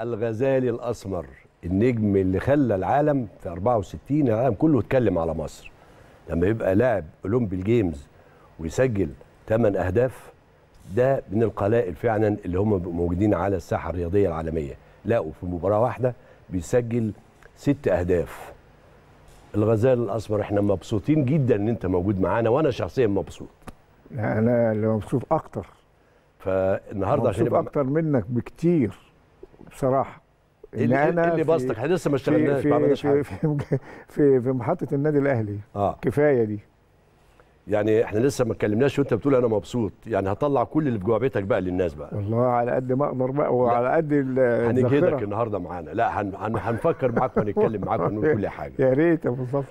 الغزالي الاسمر النجم اللي خلى العالم في 64 العالم كله اتكلم على مصر لما يبقى لاعب اولمبي الجيمز ويسجل 8 اهداف ده من القلائل فعلا اللي هم موجودين على الساحه الرياضيه العالميه لقوا في مباراه واحده بيسجل ست اهداف الغزال الاسمر احنا مبسوطين جدا ان انت موجود معانا وانا شخصيا مبسوط انا اللي مبسوط اكتر فالنهارده عشان اكتر منك بكتير بصراحه إيه إن إيه اللي, أنا اللي باصتك احنا لسه ما اشتغلناش في, في, في, في, في محطه النادي الاهلي آه. كفايه دي يعني احنا لسه ما اتكلمناش وانت بتقول انا مبسوط يعني هطلع كل اللي في جوابتك بقى للناس بقى والله على قد ما اقدر بقى وعلى قد هنجهدك النهارده معانا لا هن... هنفكر معاك ونتكلم معاك ونقول كل حاجه يا ريت يا ابو